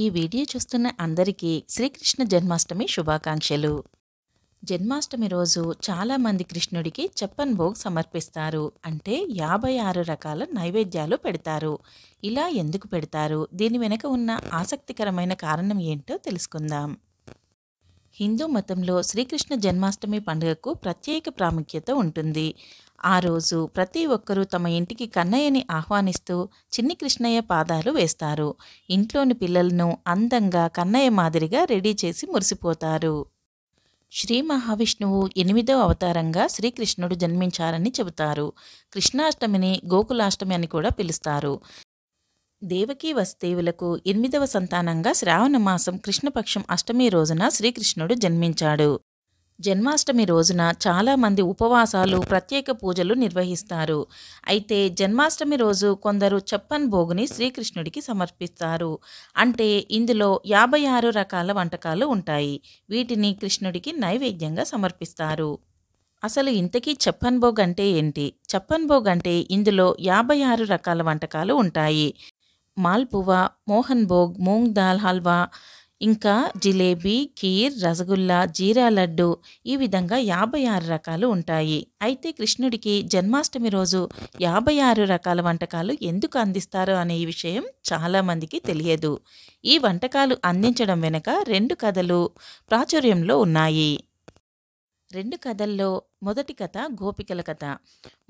ఈ వీడియో చూస్తున్న అందరికీ శ్రీకృష్ణ జన్మాష్టమి శుభాకాంక్షలు జన్మాష్టమి రోజు చాలామంది కృష్ణుడికి చెప్పన్ భోగ్ సమర్పిస్తారు అంటే యాభై ఆరు రకాల నైవేద్యాలు పెడతారు ఇలా ఎందుకు పెడతారు దీని వెనుక ఉన్న ఆసక్తికరమైన కారణం ఏంటో తెలుసుకుందాం హిందూ మతంలో శ్రీకృష్ణ జన్మాష్టమి పండుగకు ప్రత్యేక ప్రాముఖ్యత ఉంటుంది ఆ రోజు ప్రతి ఒక్కరూ తమ ఇంటికి కన్నయ్యని ఆహ్వానిస్తూ చిన్ని కృష్ణయ్య పాదాలు వేస్తారు ఇంట్లోని పిల్లలను అందంగా కన్నయ్య మాదిరిగా రెడీ చేసి మురిసిపోతారు శ్రీ మహావిష్ణువు ఎనిమిదో అవతారంగా శ్రీకృష్ణుడు జన్మించారని చెబుతారు కృష్ణాష్టమిని గోకులాష్టమి అని కూడా పిలుస్తారు దేవకీ వస్తేవులకు ఎనిమిదవ సంతానంగా శ్రావణ మాసం కృష్ణపక్షం అష్టమి రోజున శ్రీకృష్ణుడు జన్మించాడు జన్మాష్టమి రోజున చాలామంది ఉపవాసాలు ప్రత్యేక పూజలు నిర్వహిస్తారు అయితే జన్మాష్టమి రోజు కొందరు చప్పన్ భోగుని శ్రీకృష్ణుడికి సమర్పిస్తారు అంటే ఇందులో యాభై ఆరు రకాల వంటకాలు ఉంటాయి వీటిని కృష్ణుడికి నైవేద్యంగా సమర్పిస్తారు అసలు ఇంతకీ చప్పన్ భోగ్ అంటే ఏంటి చప్పన్ భోగ్ అంటే ఇందులో యాభై ఆరు రకాల వంటకాలు ఉంటాయి మాల్పువా మోహన్ భోగ్ మూంగ్ దాల్ హల్వా ఇంకా జిలేబీ కీర్ రసగుల్లా జీరా లడ్డు ఈ విధంగా యాభై ఆరు రకాలు ఉంటాయి అయితే కృష్ణుడికి జన్మాష్టమి రోజు యాభై ఆరు రకాల వంటకాలు ఎందుకు అందిస్తారు అనే విషయం చాలామందికి తెలియదు ఈ వంటకాలు అందించడం వెనుక రెండు కథలు ప్రాచుర్యంలో ఉన్నాయి రెండు కథల్లో మొదటి కథ గోపికల కథ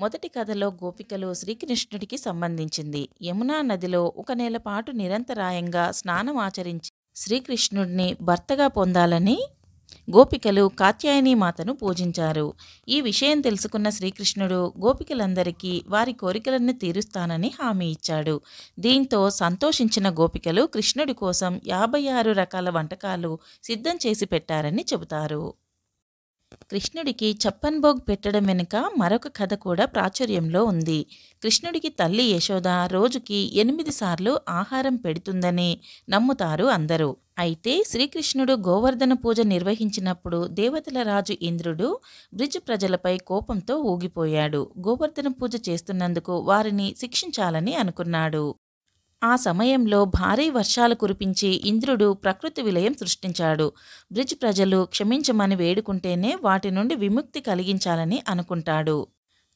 మొదటి కథలో గోపికలు శ్రీకృష్ణుడికి సంబంధించింది యమునా నదిలో ఒక నెల పాటు నిరంతరాయంగా స్నానం ఆచరించి శ్రీకృష్ణుడిని భర్తగా పొందాలని గోపికలు కాత్యాయని మాతను పూజించారు ఈ విషయం తెలుసుకున్న శ్రీకృష్ణుడు గోపికలందరికీ వారి కోరికలను తీరుస్తానని హామీ ఇచ్చాడు దీంతో సంతోషించిన గోపికలు కృష్ణుడి కోసం యాభై ఆరు రకాల వంటకాలు సిద్ధం చేసి పెట్టారని చెబుతారు కృష్ణుడికి చప్పన్ భోగ్ పెట్టడం వెనుక మరొక కథ కూడా ప్రాచుర్యంలో ఉంది కృష్ణుడికి తల్లి యశోద రోజుకి ఎనిమిది సార్లు ఆహారం పెడుతుందని నమ్ముతారు అందరూ అయితే శ్రీకృష్ణుడు గోవర్ధన పూజ నిర్వహించినప్పుడు దేవతల రాజు ఇంద్రుడు బ్రిడ్జ్ ప్రజలపై కోపంతో ఊగిపోయాడు గోవర్ధన పూజ చేస్తున్నందుకు వారిని శిక్షించాలని అనుకున్నాడు ఆ సమయంలో భారీ వర్షాలు కురిపించి ఇంద్రుడు ప్రకృతి విలయం సృష్టించాడు బ్రిడ్జ్ ప్రజలు క్షమించమని వేడుకుంటేనే వాటి నుండి విముక్తి కలిగించాలని అనుకుంటాడు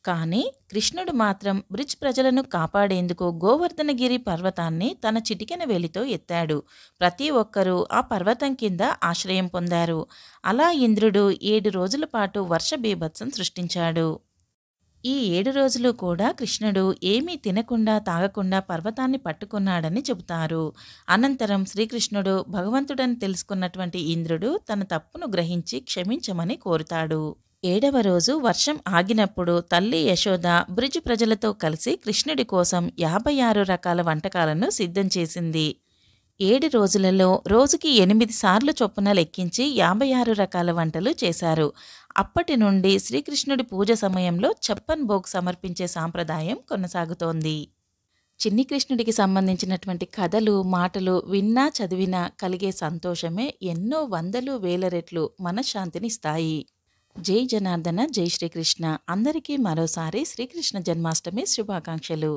కానీ కృష్ణుడు మాత్రం బ్రిడ్జ్ ప్రజలను కాపాడేందుకు గోవర్ధనగిరి పర్వతాన్ని తన చిటికెన వేలితో ఎత్తాడు ప్రతి ఒక్కరూ ఆ పర్వతం కింద ఆశ్రయం పొందారు అలా ఇంద్రుడు ఏడు రోజుల పాటు వర్ష బీభత్సం సృష్టించాడు ఈ ఏడు రోజులు కూడా కృష్ణుడు ఏమీ తినకుండా తాగకుండా పర్వతాన్ని పట్టుకున్నాడని చెబుతారు అనంతరం శ్రీకృష్ణుడు భగవంతుడని తెలుసుకున్నటువంటి ఇంద్రుడు తన తప్పును గ్రహించి క్షమించమని కోరుతాడు ఏడవ రోజు వర్షం ఆగినప్పుడు తల్లి యశోద బ్రిజ్ ప్రజలతో కలిసి కృష్ణుడి కోసం యాభై ఆరు రకాల వంటకాలను సిద్ధం చేసింది ఏడు రోజులలో రోజుకి ఎనిమిది సార్లు చొప్పున లెక్కించి యాభై ఆరు రకాల వంటలు చేశారు అప్పటి నుండి శ్రీకృష్ణుడి పూజ సమయంలో చప్పన్ భోగ్ సమర్పించే సాంప్రదాయం కొనసాగుతోంది చిన్ని కృష్ణుడికి సంబంధించినటువంటి కథలు మాటలు విన్నా చదివినా కలిగే సంతోషమే ఎన్నో వందలు వేల రెట్లు మనశ్శాంతిని ఇస్తాయి జై జనార్దన జై శ్రీకృష్ణ అందరికీ మరోసారి శ్రీకృష్ణ జన్మాష్టమి శుభాకాంక్షలు